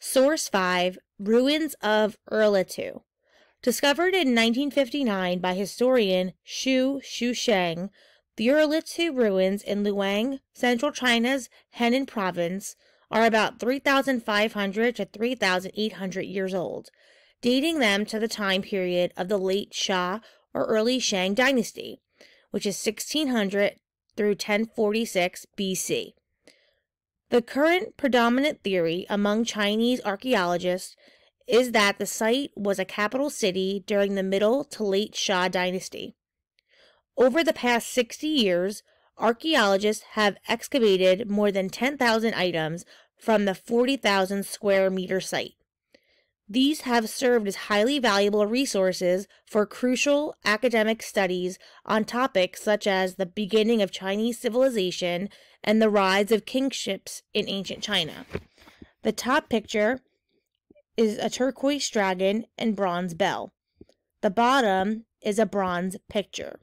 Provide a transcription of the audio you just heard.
Source 5 Ruins of Erlitou, Discovered in 1959 by historian Xu Xusheng, the Erlitou ruins in Luang, central China's Henan province, are about 3,500 to 3,800 years old, dating them to the time period of the late Xia or early Shang dynasty, which is 1600 through 1046 BC. The current predominant theory among Chinese archaeologists is that the site was a capital city during the middle to late Xia dynasty. Over the past 60 years, archaeologists have excavated more than 10,000 items from the 40,000 square meter site. These have served as highly valuable resources for crucial academic studies on topics such as the beginning of Chinese civilization and the rise of kingships in ancient China. The top picture is a turquoise dragon and bronze bell. The bottom is a bronze picture.